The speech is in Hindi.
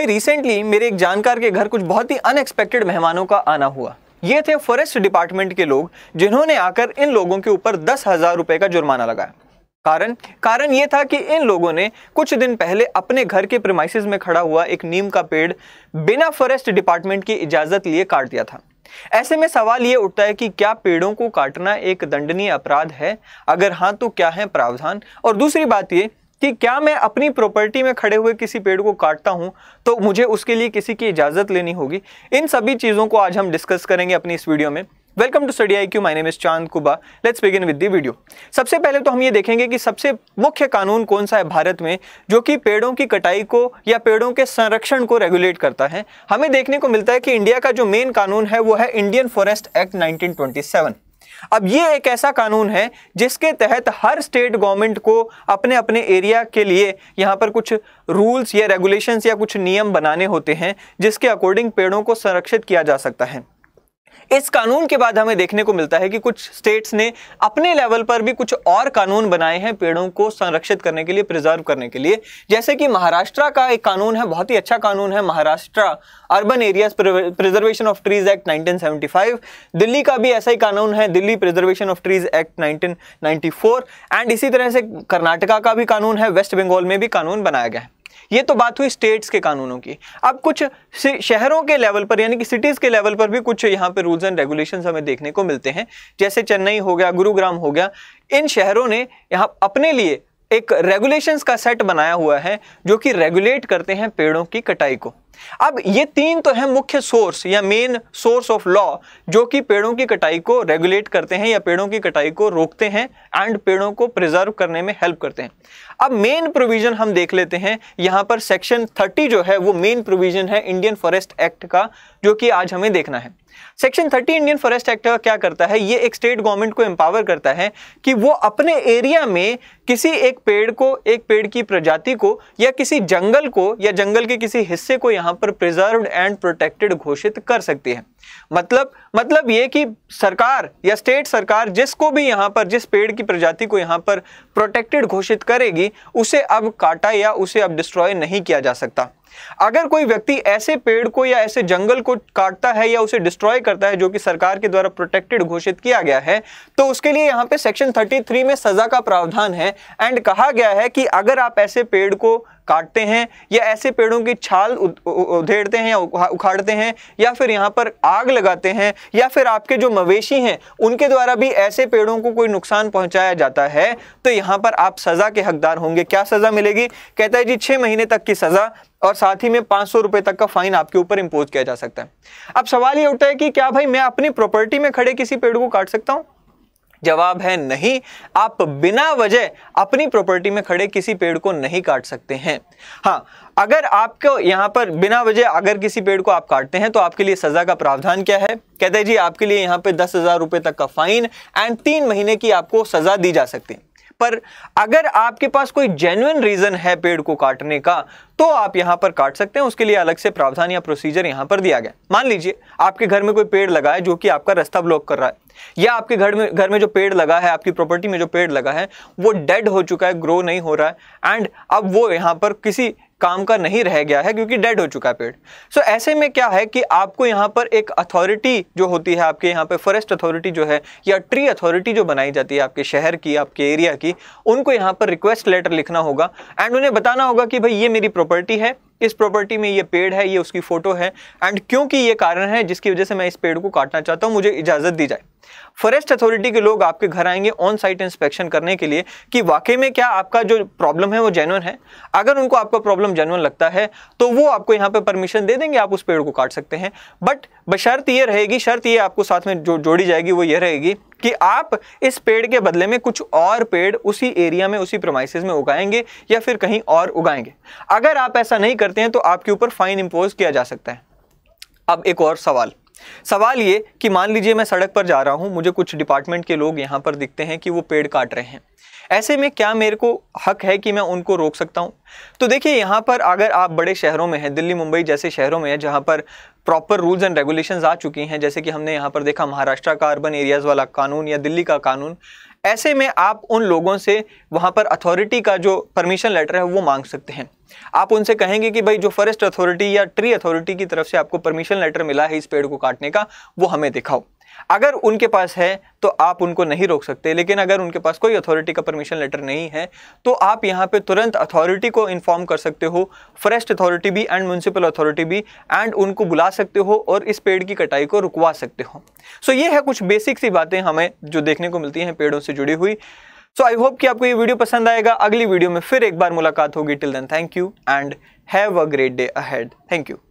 भाई रिसेंटली मेरे एक जानकार के घर कुछ बहुत ही अनएक्सपेक्टेड मेहमानों का आना हुआ ये थे फॉरेस्ट डिपार्टमेंट के लोग जिन्होंने आकर इन लोगों के ऊपर दस हजार रुपए का जुर्माना लगाया कारण कारण ये था कि इन लोगों ने कुछ दिन पहले अपने घर के प्रमाइसिस में खड़ा हुआ एक नीम का पेड़ बिना फॉरेस्ट डिपार्टमेंट की इजाज़त लिए काट दिया था ऐसे में सवाल ये उठता है कि क्या पेड़ों को काटना एक दंडनीय अपराध है अगर हाँ तो क्या है प्रावधान और दूसरी बात यह कि क्या मैं अपनी प्रॉपर्टी में खड़े हुए किसी पेड़ को काटता हूँ तो मुझे उसके लिए किसी की इजाज़त लेनी होगी इन सभी चीज़ों को आज हम डिस्कस करेंगे अपनी इस वीडियो में welcome to study I Q my name is Chand कुबा let's begin with the video सबसे पहले तो हम ये देखेंगे कि सबसे मुख्य कानून कौन सा है भारत में जो कि पेड़ों की कटाई को या पेड़ों के संरक्षण को रेगुलेट करता है हमें देखने को मिलता है कि इंडिया का जो मेन कानून है वो है इंडियन फॉरेस्ट एक्ट 1927 अब ये एक ऐसा कानून है जिसके तहत हर स्टेट गवर्नमेंट को अपने अपने एरिया के लिए यहाँ पर कुछ रूल्स या रेगुलेशंस या कुछ नियम बनाने होते हैं जिसके अकॉर्डिंग पेड़ों को संरक्षित किया जा सकता है इस कानून के बाद हमें देखने को मिलता है कि कुछ स्टेट्स ने अपने लेवल पर भी कुछ और कानून बनाए हैं पेड़ों को संरक्षित करने के लिए प्रिजर्व करने के लिए जैसे कि महाराष्ट्र का एक कानून है बहुत ही अच्छा कानून है Maharashtra urban areas preservation of trees act 1975 Delhi का भी ऐसा ही कानून है Delhi preservation of trees act nineteen and इसी तरह से कर्नाटका का भी कानून है वेस्ट बंगाल में भी कानून बनाया गया है ये तो बात हुई स्टेट्स के कानूनों की अब कुछ शहरों के लेवल पर यानी कि सिटीज़ के लेवल पर भी कुछ यहाँ पर रूल्स एंड रेगुलेशंस हमें देखने को मिलते हैं जैसे चेन्नई हो गया गुरुग्राम हो गया इन शहरों ने यहाँ अपने लिए एक रेगुलेशंस का सेट बनाया हुआ है जो कि रेगुलेट करते हैं पेड़ों की कटाई को अब ये तीन तो है मुख्य सोर्स या मेन सोर्स ऑफ लॉ जो कि पेड़ों की कटाई को रेगुलेट करते हैं या पेड़ों की कटाई को रोकते हैं एंड पेड़ों को प्रिजर्व करने में हेल्प करते हैं अब मेन प्रोविजन हम देख लेते हैं यहां पर सेक्शन 30 जो है वो मेन प्रोविजन है इंडियन फॉरेस्ट एक्ट का जो कि आज हमें देखना है सेक्शन 30 इंडियन फॉरेस्ट एक्ट का क्या करता है ये एक स्टेट गवर्नमेंट को एम्पावर करता है कि वो अपने एरिया में किसी एक पेड़ को एक पेड़ की प्रजाति को या किसी जंगल को या जंगल के किसी हिस्से को यहाँ पर प्रिजर्व एंड प्रोटेक्टेड घोषित कर सकती है मतलब मतलब ये कि सरकार या स्टेट सरकार जिसको भी यहाँ पर जिस पेड़ की प्रजाति को यहाँ पर प्रोटेक्टेड घोषित करेगी उसे अब काटा या उसे अब डिस्ट्रॉय नहीं किया जा सकता अगर कोई व्यक्ति ऐसे पेड़ को या ऐसे जंगल को काटता है या उसे डिस्ट्रॉय करता है जो कि सरकार के द्वारा प्रोटेक्टेड घोषित किया गया है तो उसके लिए यहाँ पे सेक्शन 33 में सजा का प्रावधान है एंड कहा गया है कि अगर आप ऐसे पेड़ को काटते हैं या ऐसे पेड़ों की छाल उधेड़ते हैं या उखाड़ते हैं या फिर यहाँ पर आग लगाते हैं या फिर आपके जो मवेशी हैं उनके द्वारा भी ऐसे पेड़ों को कोई नुकसान पहुंचाया जाता है तो यहाँ पर आप सज़ा के हकदार होंगे क्या सज़ा मिलेगी कहता है जी छः महीने तक की सज़ा और साथ ही में पांच सौ रुपए तक का फाइन आपके ऊपर इंपोज किया जा सकता है अब सवाल ये उठता है कि क्या भाई मैं अपनी प्रॉपर्टी में खड़े किसी पेड़ को काट सकता हूं जवाब है नहीं आप बिना वजह अपनी प्रॉपर्टी में खड़े किसी पेड़ को नहीं काट सकते हैं हाँ अगर आपको यहाँ पर बिना वजह अगर किसी पेड़ को आप काटते हैं तो आपके लिए सज़ा का प्रावधान क्या है कहते हैं जी आपके लिए यहाँ पे दस हज़ार रुपए तक का फाइन एंड तीन महीने की आपको सज़ा दी जा सकती है पर अगर आपके पास कोई जेन्युन रीजन है पेड़ को काटने का तो आप यहां पर काट सकते हैं उसके लिए अलग से प्रावधान या प्रोसीजर यहां पर दिया गया मान लीजिए आपके घर में कोई पेड़ लगा है जो कि आपका रास्ता ब्लॉक कर रहा है या आपके घर में घर में जो पेड़ लगा है आपकी प्रॉपर्टी में जो पेड़ लगा है वो डेड हो चुका है ग्रो नहीं हो रहा है एंड अब वो यहां पर किसी काम का नहीं रह गया है क्योंकि डेड हो चुका है पेड़ सो so, ऐसे में क्या है कि आपको यहाँ पर एक अथॉरिटी जो होती है आपके यहाँ पे फॉरेस्ट अथॉरिटी जो है या ट्री अथॉरिटी जो बनाई जाती है आपके शहर की आपके एरिया की उनको यहाँ पर रिक्वेस्ट लेटर लिखना होगा एंड उन्हें बताना होगा कि भाई ये मेरी प्रॉपर्टी है इस प्रॉपर्टी में ये पेड़ है ये उसकी फोटो है एंड क्योंकि ये कारण है जिसकी वजह से मैं इस पेड़ को काटना चाहता हूँ मुझे इजाज़त दी जाए फॉरेस्ट अथॉरिटी के लोग आपके घर आएंगे ऑन साइट इंस्पेक्शन करने के लिए कि वाकई में क्या आपका जो प्रॉब्लम है वो जेनुअन है अगर उनको आपका प्रॉब्लम जेनुअन लगता है तो वो आपको यहाँ पर परमिशन दे देंगे आप उस पेड़ को काट सकते हैं बट बशर्त ये रहेगी शर्त ये आपको साथ में जो जोड़ी जाएगी वो ये रहेगी कि आप इस पेड़ के बदले में कुछ और पेड़ उसी एरिया में उसी प्रोमाइस में उगाएंगे या फिर कहीं और उगाएंगे अगर आप ऐसा नहीं करते हैं तो आपके ऊपर फाइन इम्पोज किया जा सकता है अब एक और सवाल सवाल ये कि मान लीजिए मैं सड़क पर जा रहा हूँ मुझे कुछ डिपार्टमेंट के लोग यहाँ पर दिखते हैं कि वो पेड़ काट रहे हैं ऐसे में क्या मेरे को हक है कि मैं उनको रोक सकता हूँ तो देखिए यहाँ पर अगर आप बड़े शहरों में हैं दिल्ली मुंबई जैसे शहरों में हैं जहाँ पर प्रॉपर रूल्स एंड रेगुलेशंस आ चुकी हैं जैसे कि हमने यहाँ पर देखा महाराष्ट्र का अर्बन एरियाज़ वाला कानून या दिल्ली का कानून ऐसे में आप उन लोगों से वहाँ पर अथॉरिटी का जो परमिशन लेटर है वो मांग सकते हैं आप उनसे कहेंगे कि भाई जो फॉरेस्ट अथॉरिटी या ट्री अथॉरिटी की तरफ से आपको परमिशन लेटर मिला है इस पेड़ को काटने का वो हमें दिखाओ अगर उनके पास है तो आप उनको नहीं रोक सकते लेकिन अगर उनके पास कोई अथॉरिटी का परमिशन लेटर नहीं है तो आप यहाँ पे तुरंत अथॉरिटी को इन्फॉर्म कर सकते हो फॉरेस्ट अथॉरिटी भी एंड म्यूनसिपल अथॉरिटी भी एंड उनको बुला सकते हो और इस पेड़ की कटाई को रुकवा सकते हो सो so ये है कुछ बेसिक सी बातें हमें जो देखने को मिलती हैं पेड़ों से जुड़ी हुई सो आई होप कि आपको ये वीडियो पसंद आएगा अगली वीडियो में फिर एक बार मुलाकात होगी till then thank you and have a great day ahead thank you